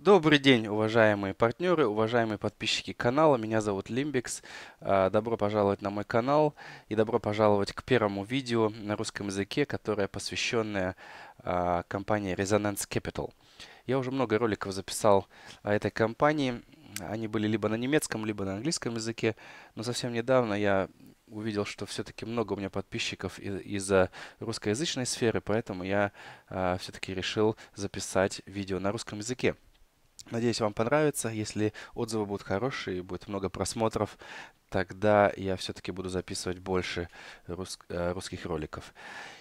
Добрый день, уважаемые партнеры, уважаемые подписчики канала. Меня зовут Лимбикс. А, добро пожаловать на мой канал и добро пожаловать к первому видео на русском языке, которое посвященное а, компании Resonance Capital. Я уже много роликов записал о этой компании. Они были либо на немецком, либо на английском языке. Но совсем недавно я увидел, что все-таки много у меня подписчиков из, из русскоязычной сферы, поэтому я э, а, все-таки решил записать видео на русском языке. Надеюсь, вам понравится. Если отзывы будут хорошие, и будет много просмотров, тогда я все-таки буду записывать больше рус... Э, русских роликов.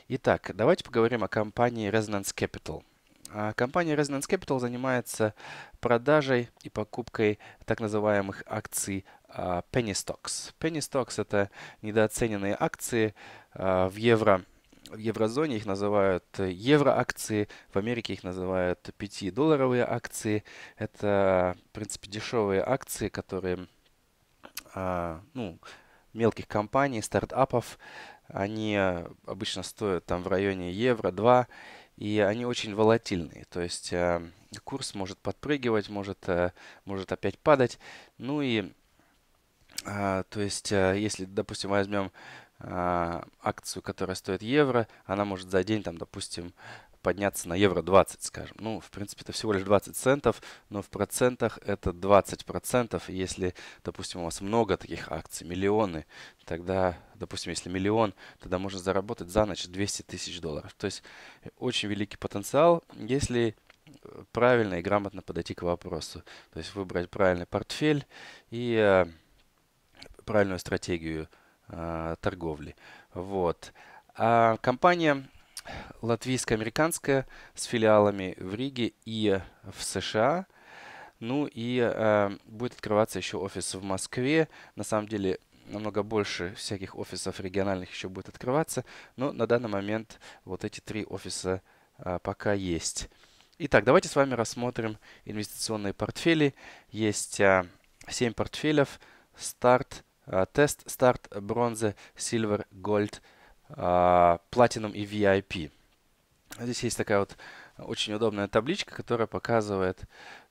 Итак, давайте поговорим о компании Resonance Capital. А, компания Resonance Capital занимается продажей и покупкой так называемых акций а, Penny Stocks. Penny Stocks – это недооцененные акции а, в евро – в еврозоне их называют э, евроакции, в Америке их называют 5-долларовые акции. Это, в принципе, дешевые акции, которые а, ну, мелких компаний, стартапов, они э, обычно стоят там в районе евро 2, и они очень волатильные, то есть а, курс может подпрыгивать, может, а, может опять падать, ну и а, то есть, а, если, допустим, возьмем а, акцию, которая стоит евро, она может за день, там, допустим, подняться на евро 20, скажем. Ну, в принципе, это всего лишь 20 центов, но в процентах это 20 процентов. Если, допустим, у вас много таких акций, миллионы, тогда, допустим, если миллион, тогда можно заработать за ночь 200 тысяч долларов. То есть э, очень великий потенциал, если э, правильно и грамотно подойти к вопросу. То есть выбрать правильный портфель и э, правильную стратегию – а, торговли. Вот. А компания латвийско-американская с филиалами в Риге и в США. Ну и э, будет открываться еще офис в Москве. На самом деле намного больше всяких офисов региональных еще будет открываться. Но на данный момент вот эти три офиса э, пока есть. Итак, давайте с вами рассмотрим инвестиционные портфели. Есть э, 7 портфелев. Старт – а, тест, старт, бронза, silver, gold, платинум и VIP. Здесь есть такая вот очень удобная табличка, которая показывает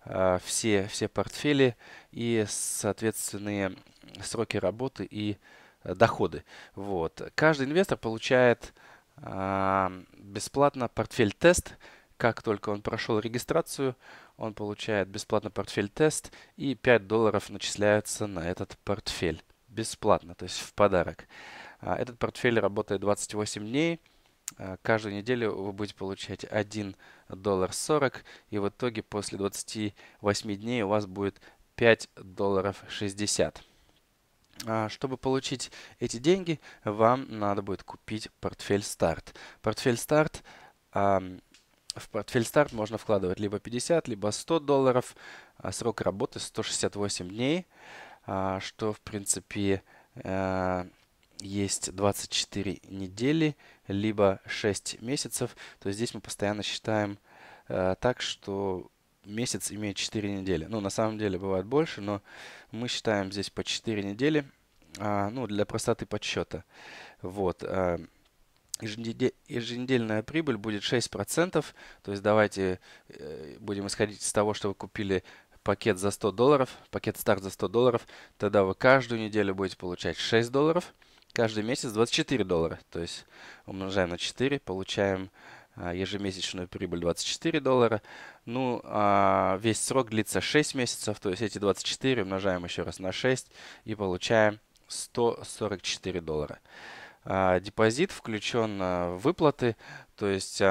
а, все, все портфели и соответственные сроки работы и э, доходы. Вот. Каждый инвестор получает а, бесплатно портфель-тест. Как только он прошел регистрацию, он получает бесплатно портфель-тест и 5 долларов начисляется на этот портфель бесплатно, то есть в подарок. А, этот портфель работает 28 дней. А, каждую неделю вы будете получать 1 доллар 40, и в итоге после 28 дней у вас будет 5 долларов 60. А, чтобы получить эти деньги, вам надо будет купить портфель старт. Портфель старт в портфель старт можно вкладывать либо 50, либо 100 долларов. Срок работы 168 дней. А, что, в принципе, э, есть 24 недели, либо 6 месяцев, то здесь мы постоянно считаем э, так, что месяц имеет 4 недели. Ну, на самом деле бывает больше, но мы считаем здесь по 4 недели, а, ну, для простоты подсчета. Вот. Э, еженедельная прибыль будет 6%, то есть давайте будем исходить из того, что вы купили пакет за 100 долларов, пакет старт за 100 долларов, тогда вы каждую неделю будете получать 6 долларов, каждый месяц 24 доллара. То есть умножаем на 4, получаем а, ежемесячную прибыль 24 доллара. Ну, а весь срок длится 6 месяцев, то есть эти 24 умножаем еще раз на 6 и получаем 144 доллара. А, депозит включен а, в выплаты, то есть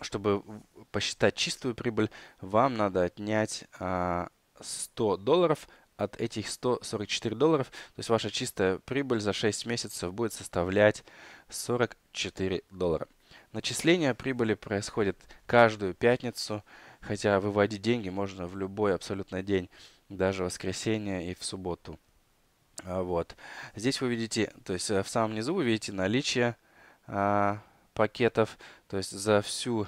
чтобы посчитать чистую прибыль, вам надо отнять 100 а, долларов от этих 144 долларов. То есть ваша чистая прибыль за 6 месяцев будет составлять 44 доллара. Начисление прибыли происходит каждую пятницу, хотя выводить деньги можно в любой абсолютно день, даже в воскресенье и в субботу. А, вот. Здесь вы видите, то есть э, в самом низу вы видите наличие а, пакетов. То есть за всю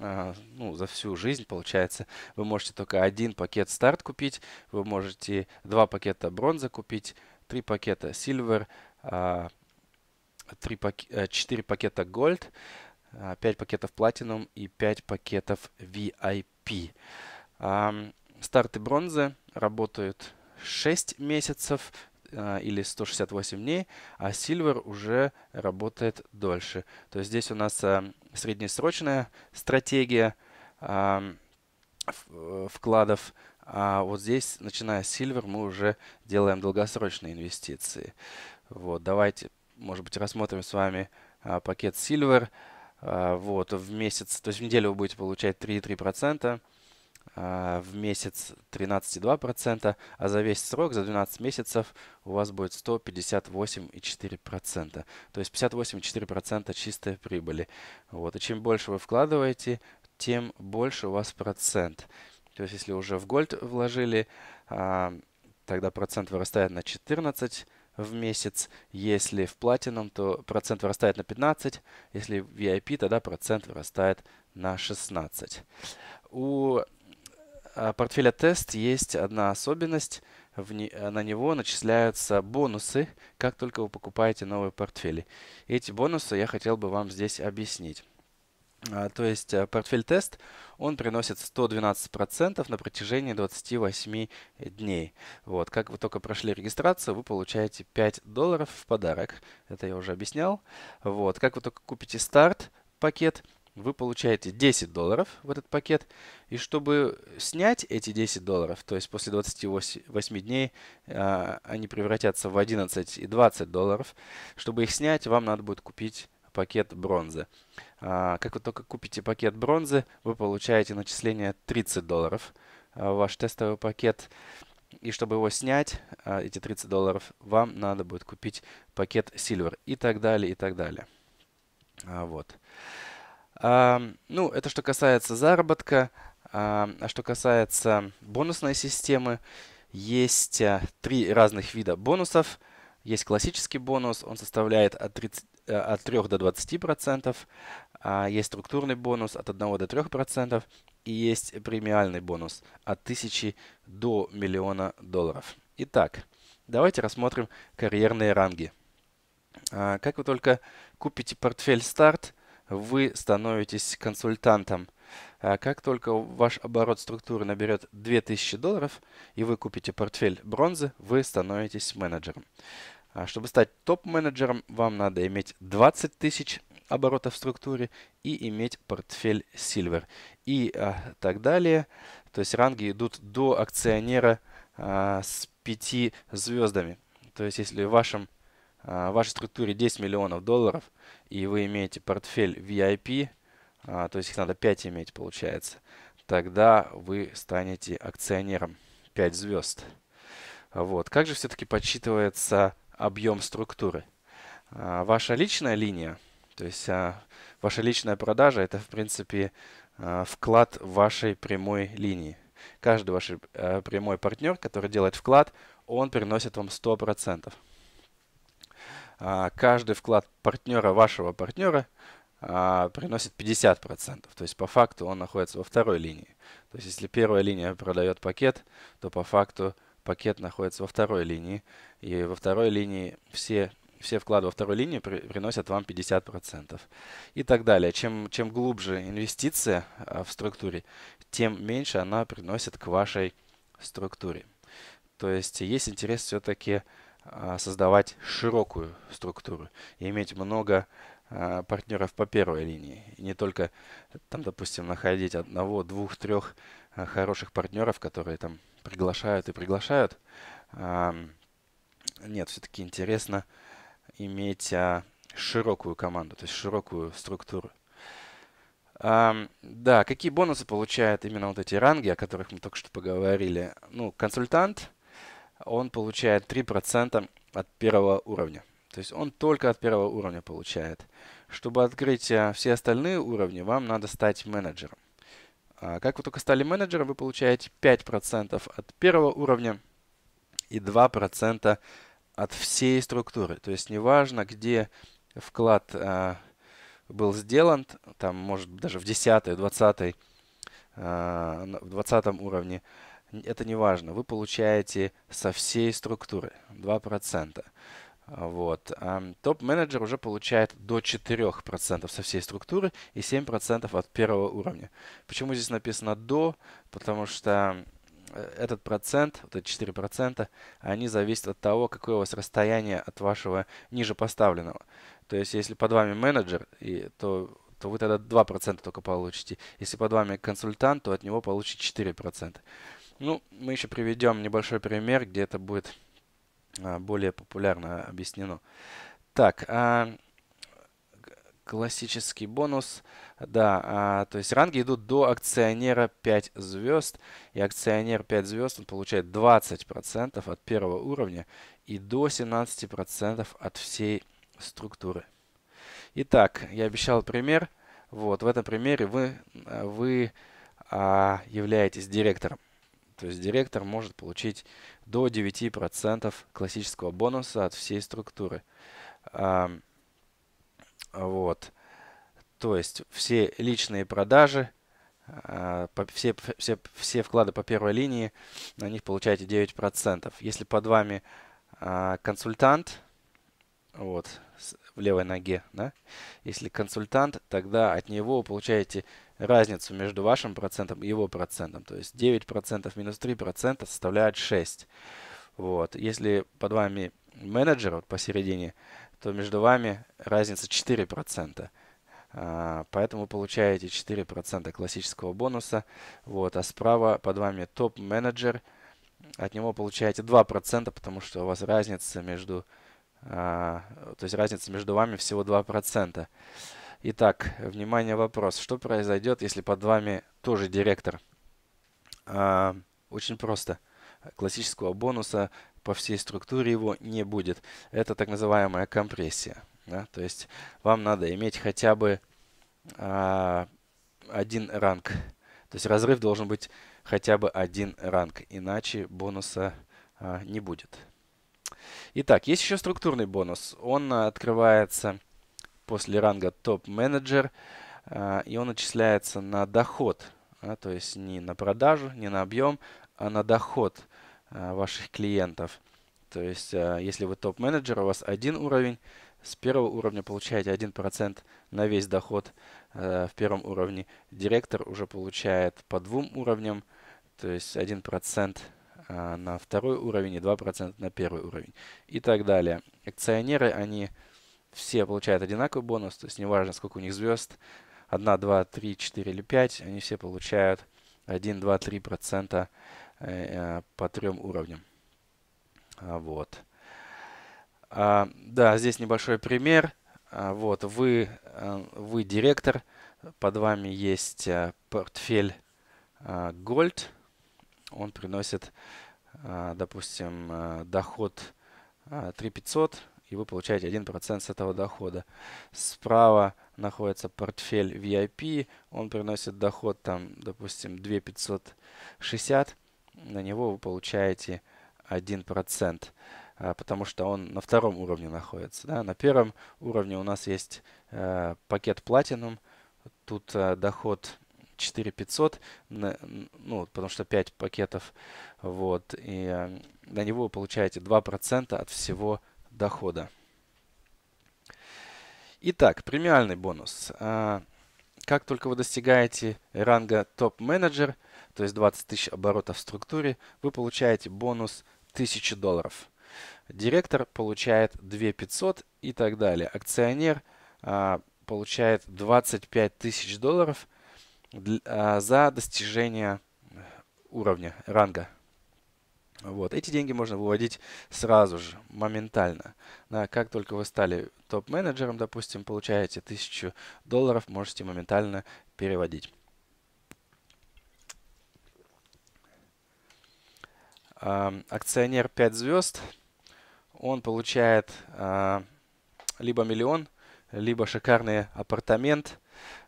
а, ну, за всю жизнь, получается, вы можете только один пакет старт купить, вы можете два пакета бронза купить, три пакета silver, а, три пак... Э, четыре пакета gold, а, пять пакетов platinum и пять пакетов VIP. Старты бронзы работают 6 месяцев, а, или 168 дней, а Silver уже работает дольше. То есть здесь у нас а, среднесрочная стратегия а, э, вкладов, а вот здесь, начиная с Silver, мы уже делаем долгосрочные инвестиции. Вот, давайте, может быть, рассмотрим с вами пакет Silver. Вот, в месяц, то есть в неделю вы будете получать 3,3%. А, в месяц 13,2%, а за весь срок, за 12 месяцев, у вас будет 158,4%. То есть 58,4% чистой прибыли. Вот. И чем больше вы вкладываете, тем больше у вас процент. То есть если уже в гольд вложили, а, тогда процент вырастает на 14% в месяц. Если в платином, то процент вырастает на 15. Если в VIP, тогда процент вырастает на 16. У а, портфеля тест есть одна особенность. Не, э, на него начисляются бонусы, как только вы покупаете новые портфели. Эти бонусы я хотел бы вам здесь объяснить. А, то есть э, портфель тест, он приносит 112% на протяжении 28 дней. Вот, как вы только прошли регистрацию, вы получаете 5 долларов в подарок. Это я уже объяснял. Вот, как вы только купите старт пакет, вы получаете 10 долларов в этот пакет. И чтобы снять эти 10 долларов, то есть после 28 дней э, они превратятся в 11 и 20 долларов, чтобы их снять, вам надо будет купить пакет бронзы. А, как вы только купите пакет бронзы, вы получаете начисление 30 долларов в ваш тестовый пакет. И чтобы его снять, а, эти 30 долларов, вам надо будет купить пакет Silver и так далее, и так далее. А, вот. Ну, это что касается заработка. А что касается бонусной системы, есть э, три разных вида бонусов. Есть классический бонус, он составляет от, 30, э, от 3 до 20%. А, есть структурный бонус от 1 до 3%. И есть премиальный бонус от 1000 до миллиона долларов. Итак, давайте рассмотрим карьерные ранги. А, как вы только купите портфель старт, вы становитесь консультантом. А как только ваш оборот структуры наберет 2000 долларов и вы купите портфель бронзы, вы становитесь менеджером. А чтобы стать топ-менеджером, вам надо иметь 20 тысяч оборотов в структуре и иметь портфель Silver. И а, так далее. То есть ранги идут до акционера а, с 5 звездами. То есть если в вашем а, в вашей структуре 10 миллионов долларов, и вы имеете портфель VIP, а, то есть их надо 5 иметь, получается, тогда вы станете акционером 5 звезд. Вот. Как же все-таки подсчитывается объем структуры? А, ваша личная линия, то есть ваша личная продажа, это, в принципе, вклад вашей прямой линии. Каждый ваш э, прямой партнер, который делает вклад, он приносит вам 100%. А, каждый вклад партнера, вашего партнера, а, приносит 50%. То есть по факту он находится во второй линии. То есть если первая линия продает пакет, то по факту пакет находится во второй линии. И во второй линии все, все вклады во второй линии при, приносят вам 50%. И так далее. Чем, чем глубже инвестиция а, в структуре, тем меньше она приносит к вашей структуре. То есть есть интерес все-таки а, создавать широкую структуру и иметь много а, партнеров по первой линии. И не только, там, допустим, находить одного, двух, трех а, хороших партнеров, которые там приглашают и приглашают. Нет, все-таки интересно иметь широкую команду, то есть широкую структуру. да, какие бонусы получают именно вот эти ранги, о которых мы только что поговорили? Ну, консультант, он получает 3% от первого уровня. То есть он только от первого уровня получает. Чтобы открыть э, все остальные уровни, вам надо стать менеджером. А, как вы только стали менеджером, вы получаете 5% от первого уровня и 2% от всей структуры. То есть неважно, где вклад э, был сделан, там может даже в 10 20 а, в 20 уровне, это не важно, вы получаете со всей структуры 2%. Вот. Топ-менеджер уже получает до 4% со всей структуры и 7% от первого уровня. Почему здесь написано «до»? Потому что э, этот процент, вот эти 4%, они зависят от того, какое у вас расстояние от вашего ниже поставленного. То есть, если под вами менеджер, и, то, то вы тогда 2% только получите. Если под вами консультант, то от него получите 4%. Ну, мы еще приведем небольшой пример, где это будет а, более популярно объяснено. Так, а, классический бонус. Да, а, то есть ранги идут до акционера 5 звезд. И акционер 5 звезд он получает 20% от первого уровня и до 17% от всей структуры. Итак, я обещал пример. Вот, в этом примере вы, вы а, являетесь директором. То есть директор может получить до 9% классического бонуса от всей структуры. А, вот. То есть все личные продажи, а, по, все, все, все вклады по первой линии, на них получаете 9%. Если под вами а, консультант, вот, в левой ноге, да, если консультант, тогда от него вы получаете разницу между вашим процентом и его процентом. То есть 9% минус 3% составляет 6. Вот. Если под вами менеджер вот посередине, то между вами разница 4%. А, поэтому получаете 4% классического бонуса. Вот. А справа под вами топ-менеджер. От него получаете 2%, потому что у вас разница между... А, то есть разница между вами всего 2%. Итак, внимание, вопрос. Что произойдет, если под вами тоже директор? А, очень просто. Классического бонуса по всей структуре его не будет. Это так называемая компрессия. Да? То есть вам надо иметь хотя бы а, один ранг. То есть разрыв должен быть хотя бы один ранг, иначе бонуса а, не будет. Итак, есть еще структурный бонус. Он а, открывается после ранга топ-менеджер, а, и он начисляется на доход, а, то есть не на продажу, не на объем, а на доход а, ваших клиентов. То есть, если вы топ-менеджер, у вас один уровень, с первого уровня получаете 1% на весь доход в первом уровне. Директор уже получает по двум уровням, то есть 1% на второй уровень и 2% на первый уровень и так далее. Акционеры, они все получают одинаковый бонус, то есть неважно, сколько у них звезд, 1, 2, 3, 4 или 5, они все получают 1, 2, 3 процента э, э, по трем уровням. А, вот. А, да, здесь небольшой пример. А, вот, вы, э, вы директор, под вами есть портфель а, Gold. Он приносит, а, допустим, доход 3500, и вы получаете 1% с этого дохода. Справа находится портфель VIP, он приносит доход там, допустим, 2560, на него вы получаете 1%, а, потому что он на втором уровне находится. Да? На первом уровне у нас есть э, пакет Platinum, тут э, доход 4500, ну, потому что 5 пакетов, вот, и э, на него вы получаете 2% от всего дохода. Итак, премиальный бонус. А, как только вы достигаете ранга топ-менеджер, то есть 20 тысяч оборотов в структуре, вы получаете бонус 1000 долларов. Директор получает 2500 и так далее. Акционер а, получает 25 тысяч долларов а, за достижение э, уровня, ранга. Вот. Эти деньги можно выводить сразу же, моментально. Да, как только вы стали топ-менеджером, допустим, получаете 1000 долларов, можете моментально переводить. акционер 5 звезд, он получает а, либо миллион, либо шикарный апартамент.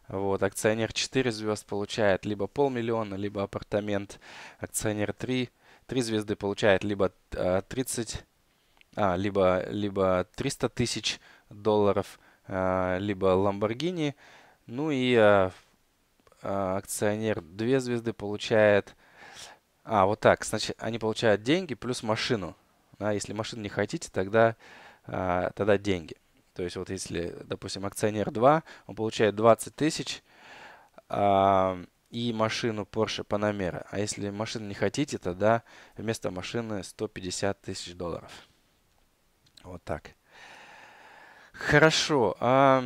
Вот, акционер 4 звезд получает либо полмиллиона, либо апартамент. Акционер 3 3 звезды получает либо 30, э, а, либо, либо 300 тысяч долларов, э, либо Lamborghini. Ну и э, акционер 2 звезды получает... А, вот так. Значит, они получают деньги плюс машину. А если машину не хотите, тогда, тогда деньги. То есть вот если, допустим, акционер 2, он получает 20 тысяч, а, и машину Porsche Panamera. А если машину не хотите, тогда вместо машины 150 тысяч долларов. Вот так. Хорошо. А...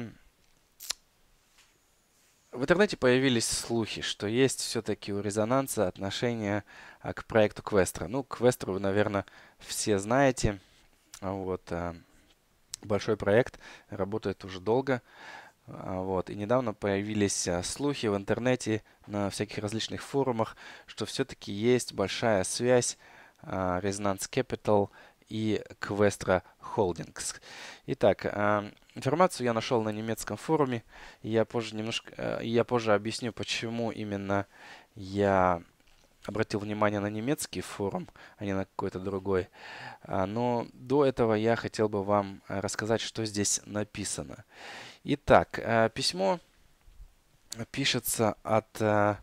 В интернете появились слухи, что есть все-таки у резонанса отношение а, к проекту Квестра. Ну, Квестер вы, наверное, все знаете. Вот. А, большой проект, работает уже долго. А, вот. И недавно появились а, слухи в интернете, на всяких различных форумах, что все-таки есть большая связь а, Resonance Capital и Questra Holdings. Итак, информацию я нашел на немецком форуме. Я позже, немножко, э, я позже объясню, почему именно я обратил внимание на немецкий форум, а не на какой-то другой. А, но до этого я хотел бы вам э, рассказать, что здесь написано. Итак, э, письмо пишется от, э,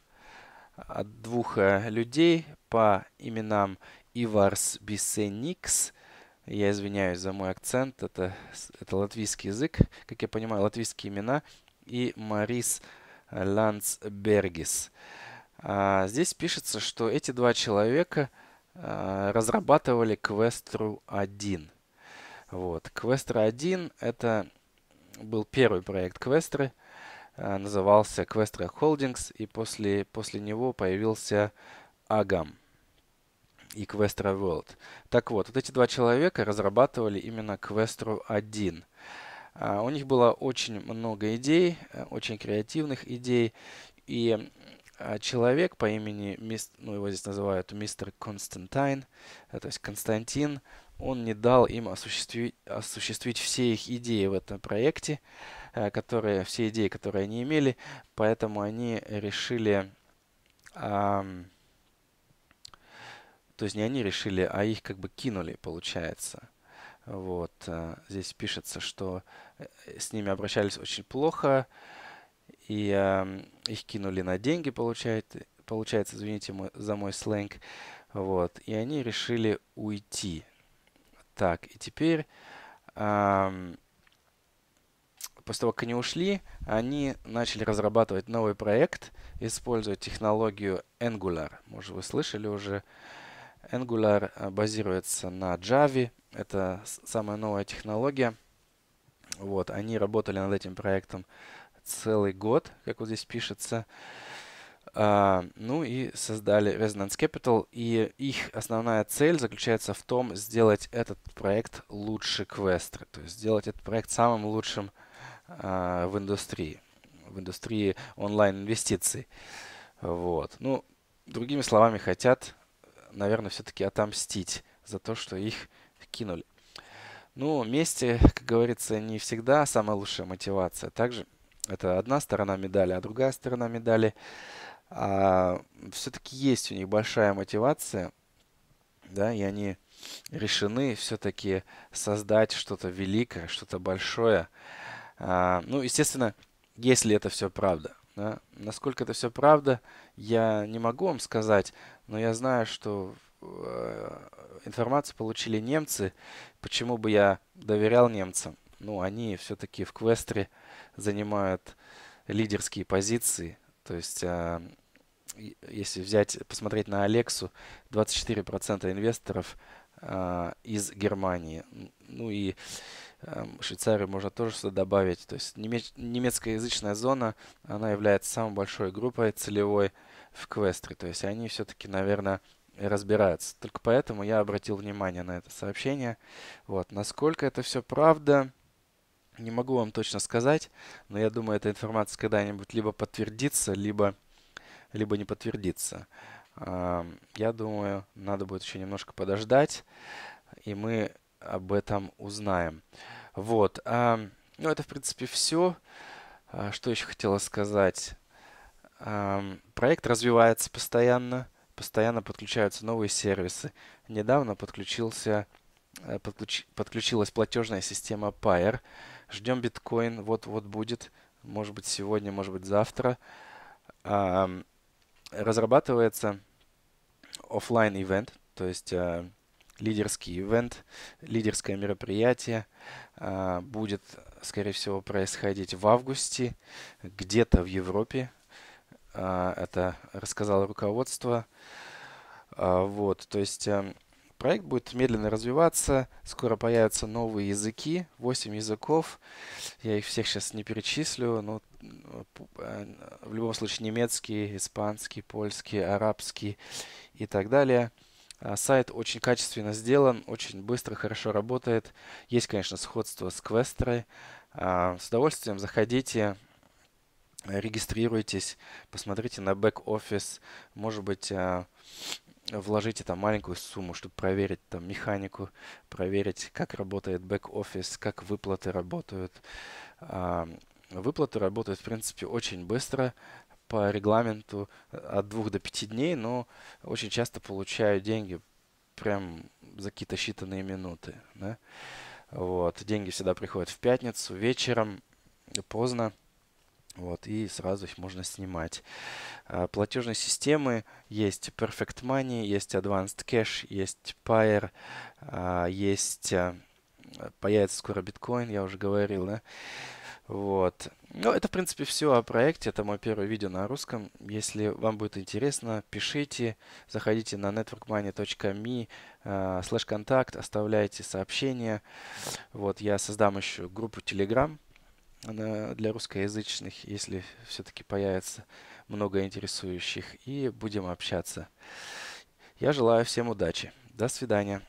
от двух людей по именам Иварс Бисеникс. Я извиняюсь за мой акцент, это, это латвийский язык, как я понимаю, латвийские имена. И Марис Ланс Бергис. А, здесь пишется, что эти два человека а, разрабатывали Квестру 1. Вот. Квестра 1 это был первый проект Квестры, а, назывался Квестра Holdings, и после, после него появился Агам и Квестра World. Так вот, вот эти два человека разрабатывали именно Квестру 1. У них было очень много идей, э, очень креативных идей, и а, человек по имени, ну его здесь называют мистер Константин, э, то есть Константин, он не дал им осуществить, осуществить все их идеи в этом проекте, э, которые, все идеи, которые они имели, поэтому они решили, а, то есть не они решили, а их как бы кинули, получается. Вот, э, здесь пишется, что с ними обращались очень плохо, и э, их кинули на деньги, получает, получается, извините мой, за мой сленг. Вот, и они решили уйти. Так, и теперь, э, после того, как они ушли, они начали разрабатывать новый проект, используя технологию Angular. Может, вы слышали уже. Angular а, базируется на Java. Это самая новая технология. Вот, они работали над этим проектом целый год, как вот здесь пишется. Uh, ну и создали Resonance Capital, и их основная цель заключается в том, сделать этот проект лучше квестера, то есть сделать этот проект самым лучшим uh, в индустрии, в индустрии онлайн-инвестиций. Вот. Ну, другими словами, хотят, наверное, все-таки отомстить за то, что их кинули. Ну, мести, как говорится, не всегда самая лучшая мотивация. Также это одна сторона медали, а другая сторона медали. А, все-таки есть у них большая мотивация, да, и они решены все-таки создать что-то великое, что-то большое. А, ну, естественно, если это все правда. Да? Насколько это все правда, я не могу вам сказать, но я знаю, что э, информацию получили немцы. Почему бы я доверял немцам? ну, они все-таки в квестре занимают лидерские позиции. То есть, а, если взять, посмотреть на Алексу, 24% инвесторов а, из Германии. Ну и а, Швейцарию можно тоже сюда добавить. То есть немеч- немецкоязычная зона, она является самой большой группой целевой в квестре. То есть они все-таки, наверное, разбираются. Только поэтому я обратил внимание на это сообщение. Вот. Насколько это все правда, не могу вам точно сказать, но я думаю, эта информация когда-нибудь либо подтвердится, либо, либо не подтвердится. Я думаю, надо будет еще немножко подождать, и мы об этом узнаем. Вот. Ну, это, в принципе, все. А, что еще хотела сказать? Проект развивается постоянно. Постоянно подключаются новые сервисы. Недавно подключился, э, подключ, подключилась платежная система Pair. Ждем биткоин. Вот-вот будет. Может быть, сегодня, может быть, завтра. Разрабатывается офлайн ивент, то есть э, лидерский ивент, лидерское мероприятие а, будет, скорее всего, происходить в августе где-то в Европе. А, это рассказало руководство. А, вот, то есть эм, Проект будет медленно развиваться, скоро появятся новые языки, 8 языков, я их всех сейчас не перечислю, но э, в любом случае немецкий, испанский, польский, арабский и так далее. А, сайт очень качественно сделан, очень быстро, хорошо работает. Есть, конечно, сходство с квестерой. А, с удовольствием заходите, регистрируйтесь, посмотрите на бэк-офис. Может быть, а, вложите там маленькую сумму, чтобы проверить там механику, проверить, как работает бэк-офис, как выплаты работают. А, выплаты работают, в принципе, очень быстро по регламенту э, от двух до пяти дней, но очень часто получаю деньги прям за какие-то считанные минуты. Да? Вот. Деньги всегда приходят в пятницу вечером, поздно. Вот, и сразу их можно снимать. А, платежные системы есть Perfect Money, есть Advanced Cash, есть Pair, а, есть э, появится скоро биткоин, я уже говорил, да? Вот. Ну, это, в принципе, все о проекте. Это мое первое видео на русском. Если вам будет интересно, пишите, заходите на networkmoney.me а, слэш контакт, оставляйте сообщения. Вот, я создам еще группу Telegram, для русскоязычных, если все-таки появится много интересующих, и будем общаться. Я желаю всем удачи. До свидания.